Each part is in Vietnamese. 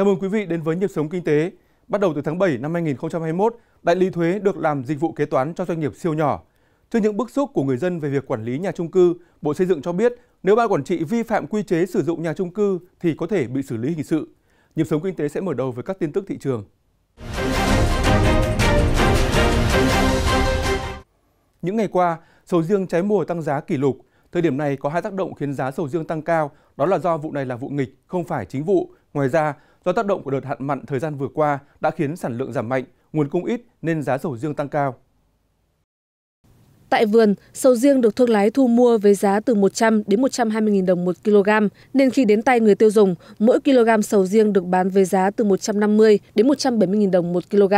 Chào mừng quý vị đến với nhịp sống kinh tế. Bắt đầu từ tháng 7 năm 2021, đại lý thuế được làm dịch vụ kế toán cho doanh nghiệp siêu nhỏ. Trước những bức xúc của người dân về việc quản lý nhà trung cư, Bộ Xây dựng cho biết nếu ban quản trị vi phạm quy chế sử dụng nhà trung cư thì có thể bị xử lý hình sự. Nhịp sống kinh tế sẽ mở đầu với các tin tức thị trường. Những ngày qua, sầu riêng trái mùa tăng giá kỷ lục. Thời điểm này có hai tác động khiến giá sầu riêng tăng cao, đó là do vụ này là vụ nghịch, không phải chính vụ. Ngoài ra, Do tác động của đợt hạn mặn thời gian vừa qua đã khiến sản lượng giảm mạnh, nguồn cung ít nên giá sầu riêng tăng cao. Tại vườn, sầu riêng được thương lái thu mua với giá từ 100 đến 120.000 đồng một kg, nên khi đến tay người tiêu dùng, mỗi kg sầu riêng được bán với giá từ 150 đến 170.000 đồng một kg.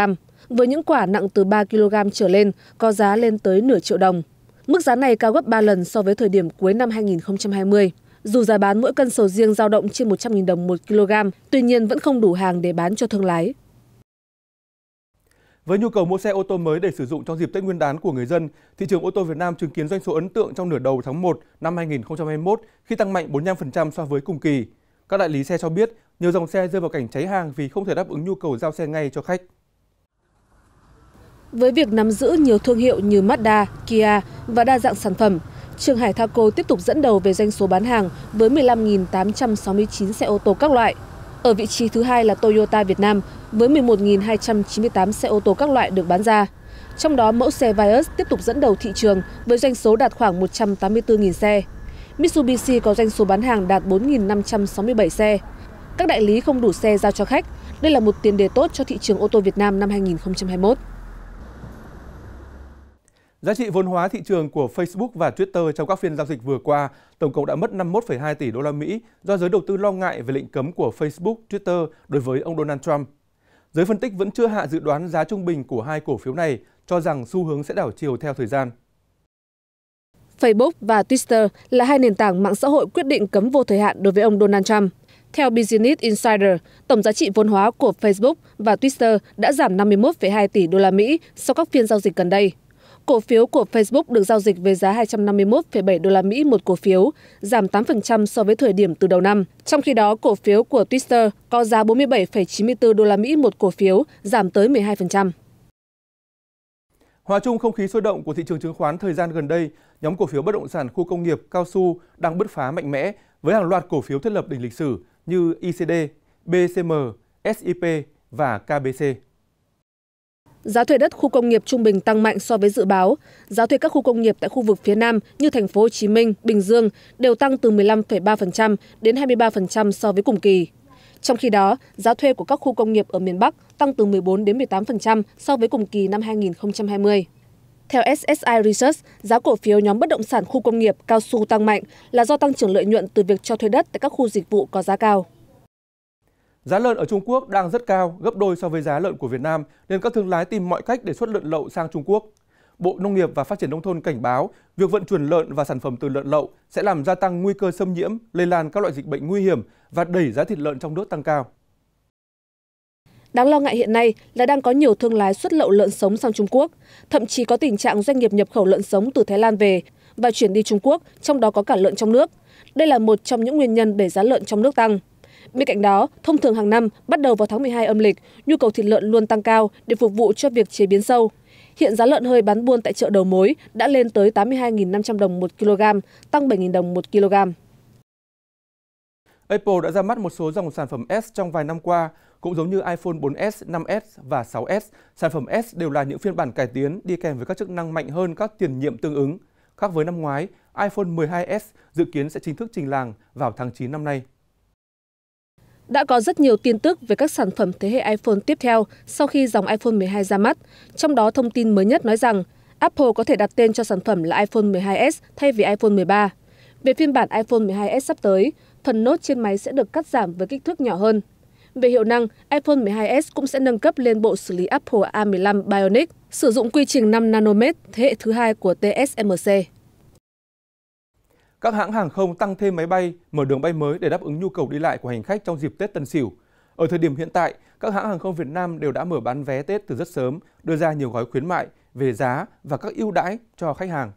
Với những quả nặng từ 3 kg trở lên, có giá lên tới nửa triệu đồng. Mức giá này cao gấp 3 lần so với thời điểm cuối năm 2020 dù giá bán mỗi cân sầu riêng giao động trên một trăm linh đồng một kg tuy nhiên vẫn không đủ hàng để bán cho thương lái với nhu cầu mua xe ô tô mới để sử dụng trong dịp Tết Nguyên đán của người dân, thị trường ô tô Việt Nam chứng kiến doanh số ấn tượng trong nửa đầu tháng 1 năm 2021 khi tăng mạnh 45% so với cùng kỳ. Các đại lý xe cho biết nhiều dòng xe rơi vào cảnh cháy hàng vì không thể đáp ứng nhu cầu giao xe ngay cho khách. Với việc nắm giữ nhiều thương hiệu như Mazda, Kia và đa dạng sản phẩm, trường hải thaco tiếp tục dẫn đầu về doanh số bán hàng với một mươi năm tám trăm sáu mươi chín xe ô tô các loại ở vị trí thứ hai là toyota việt nam với một mươi một hai trăm chín mươi tám xe ô tô các loại được bán ra trong đó mẫu xe vios tiếp tục dẫn đầu thị trường với doanh số đạt khoảng một trăm tám mươi bốn xe mitsubishi có doanh số bán hàng đạt bốn năm trăm sáu mươi bảy xe các đại lý không đủ xe giao cho khách đây là một tiền đề tốt cho thị trường ô tô việt nam năm 2021 Giá trị vốn hóa thị trường của Facebook và Twitter trong các phiên giao dịch vừa qua tổng cộng đã mất 51,2 tỷ đô la Mỹ do giới đầu tư lo ngại về lệnh cấm của Facebook, Twitter đối với ông Donald Trump. Giới phân tích vẫn chưa hạ dự đoán giá trung bình của hai cổ phiếu này, cho rằng xu hướng sẽ đảo chiều theo thời gian. Facebook và Twitter là hai nền tảng mạng xã hội quyết định cấm vô thời hạn đối với ông Donald Trump. Theo Business Insider, tổng giá trị vốn hóa của Facebook và Twitter đã giảm 51,2 tỷ đô la Mỹ sau các phiên giao dịch gần đây. Cổ phiếu của Facebook được giao dịch với giá 251,7 đô la Mỹ một cổ phiếu, giảm 8% so với thời điểm từ đầu năm. Trong khi đó, cổ phiếu của Twitter có giá 47,94 đô la Mỹ một cổ phiếu, giảm tới 12%. Hòa chung không khí sôi động của thị trường chứng khoán thời gian gần đây, nhóm cổ phiếu bất động sản khu công nghiệp cao su đang bứt phá mạnh mẽ với hàng loạt cổ phiếu thiết lập đỉnh lịch sử như ICD, BCM, SIP và KBC giá thuê đất khu công nghiệp trung bình tăng mạnh so với dự báo giá thuê các khu công nghiệp tại khu vực phía nam như thành phố Hồ Chí Minh, bình dương đều tăng từ một mươi năm ba đến hai mươi ba so với cùng kỳ trong khi đó giá thuê của các khu công nghiệp ở miền bắc tăng từ một mươi bốn đến một mươi tám so với cùng kỳ năm hai nghìn hai mươi theo SSI Research, giá cổ phiếu nhóm bất động sản khu công nghiệp cao su tăng mạnh là do tăng trưởng lợi nhuận từ việc cho thuê đất tại các khu dịch vụ có giá cao. Giá lợn ở Trung Quốc đang rất cao, gấp đôi so với giá lợn của Việt Nam, nên các thương lái tìm mọi cách để xuất lợn lậu sang Trung Quốc. Bộ Nông nghiệp và Phát triển Nông thôn cảnh báo việc vận chuyển lợn và sản phẩm từ lợn lậu sẽ làm gia tăng nguy cơ xâm nhiễm, lây lan các loại dịch bệnh nguy hiểm và đẩy giá thịt lợn trong nước tăng cao. Đáng lo ngại hiện nay là đang có nhiều thương lái xuất lậu lợn sống sang Trung Quốc, thậm chí có tình trạng doanh nghiệp nhập khẩu lợn sống từ Thái Lan về và chuyển đi Trung Quốc, trong đó có cả lợn trong nước. Đây là một trong những nguyên nhân để giá lợn trong nước tăng bên cạnh đó thông thường hàng năm bắt đầu vào tháng một hai âm lịch nhu cầu thịt lợn luôn tăng cao để phục vụ cho việc chế biến sâu hiện giá lợn hơi bán buôn tại chợ đầu mối đã lên tới 82.500 đồng một kg tăng 7.000 đồng một kg Apple đã ra mắt một số dòng sản phẩm S trong vài năm qua, cũng giống như iPhone 4S, 5S và 6S. Sản phẩm S đều là những phiên bản cải tiến đi kèm với các chức năng mạnh hơn các tiền nhiệm tương ứng. Khác với năm ngoái, iPhone 12S dự kiến sẽ chính thức trình làng vào tháng 9 năm nay đã có rất nhiều tin tức về các sản phẩm thế hệ iphone tiếp theo sau khi dòng iphone hai ra mắt, trong đó thông tin mới nhất nói rằng Apple có thể đặt tên cho sản phẩm là iPhone hai s thay vì iPhone ba. Về phiên bản iPhone hai s sắp tới, phần nốt trên máy sẽ được cắt giảm với kích thước nhỏ hơn. Về hiệu năng, iPhone hai s cũng sẽ nâng cấp lên bộ xử lý Apple A15 Bionic, sử dụng quy trình năm nanomet thế hệ thứ hai của TSMC các hãng hàng không tăng thêm máy bay, mở đường bay mới để đáp ứng nhu cầu đi lại của hành khách trong dịp Tết Tân Sửu. Ở thời điểm hiện tại, các hãng hàng không Việt Nam đều đã mở bán vé Tết từ rất sớm, đưa ra nhiều gói khuyến mại về giá và các ưu đãi cho khách hàng.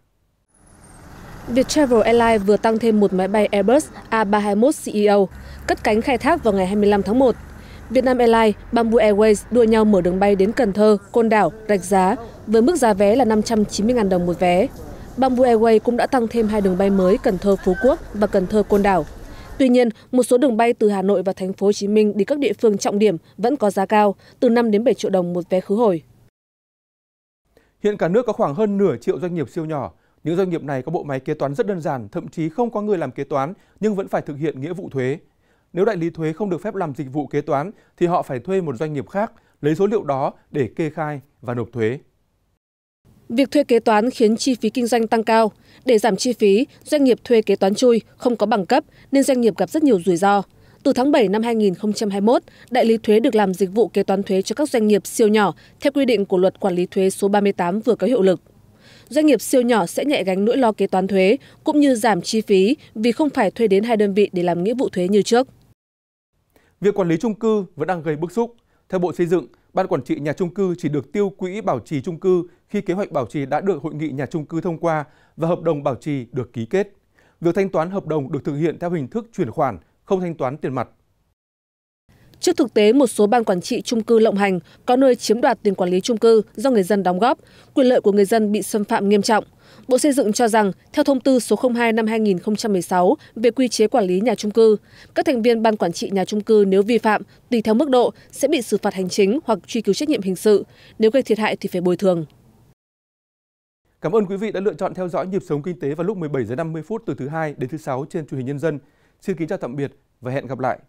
Viettravel Airlines vừa tăng thêm một máy bay Airbus A321 CEO, cất cánh khai thác vào ngày 25 tháng 1. Vietnam Airlines, Bamboo Airways đua nhau mở đường bay đến Cần Thơ, Côn Đảo, Rạch Giá với mức giá vé là 590.000 đồng một vé bamboo airways cũng đã tăng thêm hai đường bay mới cần thơ phú quốc và cần thơ côn đảo tuy nhiên một số đường bay từ hà nội và Thành phố Hồ Chí Minh đi các địa phương trọng điểm vẫn có giá cao từ năm đến bảy triệu đồng một vé khứ hồi hiện cả nước có khoảng hơn nửa triệu doanh nghiệp siêu nhỏ những doanh nghiệp này có bộ máy kế toán rất đơn giản thậm chí không có người làm kế toán nhưng vẫn phải thực hiện nghĩa vụ thuế nếu đại lý thuế không được phép làm dịch vụ kế toán thì họ phải thuê một doanh nghiệp khác lấy số liệu đó để kê khai và nộp thuế việc thuê kế toán khiến chi phí kinh doanh tăng cao để giảm chi phí doanh nghiệp thuê kế toán chui không có bằng cấp nên doanh nghiệp gặp rất nhiều rủi ro từ tháng 7 năm 2021, đại lý thuế được làm dịch vụ kế toán thuế cho các doanh nghiệp siêu nhỏ theo quy định của luật quản lý thuế số 38 vừa có hiệu lực. Doanh nghiệp siêu nhỏ sẽ nhẹ gánh nỗi lo kế toán thuế cũng như giảm chi phí vì không phải thuê đến hai đơn vị để làm nghĩa vụ thuế như trước. Việc quản lý chung cư vẫn đang gây bức xúc theo Bộ Xây dựng, Ban quản trị nhà trung cư chỉ được tiêu quỹ bảo trì trung cư khi kế hoạch bảo trì đã được hội nghị nhà trung cư thông qua và hợp đồng bảo trì được ký kết. Việc thanh toán hợp đồng được thực hiện theo hình thức chuyển khoản, không thanh toán tiền mặt trước thực tế một số ban quản trị trung cư lộng hành có nơi chiếm đoạt tiền quản lý trung cư do người dân đóng góp quyền lợi của người dân bị xâm phạm nghiêm trọng bộ xây dựng cho rằng theo thông tư số 02 năm 2016 về quy chế quản lý nhà trung cư các thành viên ban quản trị nhà trung cư nếu vi phạm tùy theo mức độ sẽ bị xử phạt hành chính hoặc truy cứu trách nhiệm hình sự nếu gây thiệt hại thì phải bồi thường Cảm ơn quý vị đã lựa chọn theo dõi nhịp sống kinh tế vào lúc 17 giờ 50 phút từ thứ hai đến thứ sáu trên truyền hình nhân dân. Xin kính chào tạm biệt và hẹn gặp lại.